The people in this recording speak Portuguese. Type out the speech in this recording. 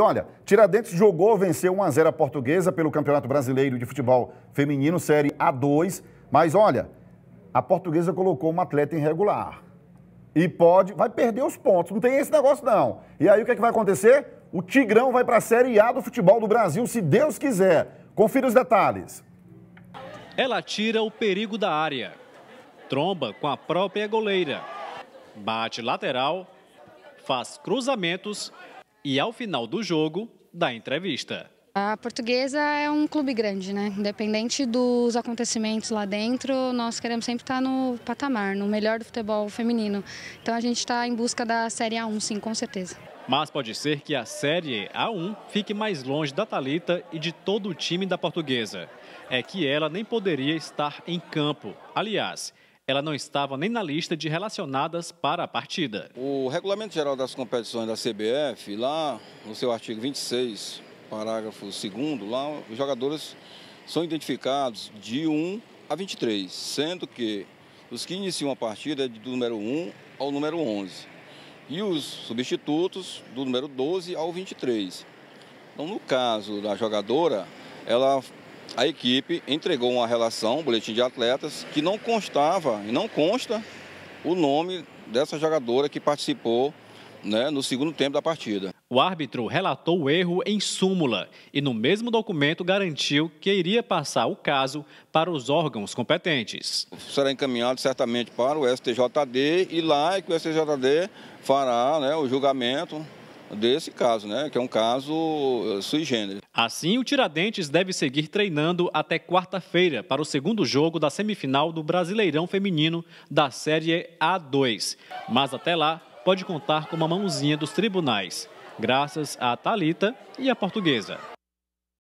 Olha, Tiradentes jogou, venceu 1 a 0 a Portuguesa pelo Campeonato Brasileiro de Futebol Feminino Série A2, mas olha, a Portuguesa colocou uma atleta irregular. E pode, vai perder os pontos, não tem esse negócio não. E aí o que, é que vai acontecer? O Tigrão vai para a Série A do futebol do Brasil, se Deus quiser. Confira os detalhes. Ela tira o perigo da área. Tromba com a própria goleira. Bate lateral, faz cruzamentos e ao final do jogo, da entrevista. A portuguesa é um clube grande, né? Independente dos acontecimentos lá dentro, nós queremos sempre estar no patamar, no melhor do futebol feminino. Então a gente está em busca da Série A1, sim, com certeza. Mas pode ser que a Série A1 fique mais longe da Talita e de todo o time da portuguesa. É que ela nem poderia estar em campo. Aliás, ela não estava nem na lista de relacionadas para a partida. O Regulamento Geral das Competições da CBF, lá no seu artigo 26, parágrafo 2, lá os jogadores são identificados de 1 a 23, sendo que os que iniciam a partida é do número 1 ao número 11 e os substitutos do número 12 ao 23. Então, no caso da jogadora, ela a equipe entregou uma relação, um boletim de atletas, que não constava e não consta o nome dessa jogadora que participou né, no segundo tempo da partida. O árbitro relatou o erro em súmula e, no mesmo documento, garantiu que iria passar o caso para os órgãos competentes. Será encaminhado certamente para o STJD e lá é que o STJD fará né, o julgamento desse caso, né, que é um caso eh, sui generis. Assim, o Tiradentes deve seguir treinando até quarta-feira para o segundo jogo da semifinal do Brasileirão Feminino da Série A2. Mas até lá, pode contar com uma mãozinha dos tribunais, graças a Talita e a Portuguesa.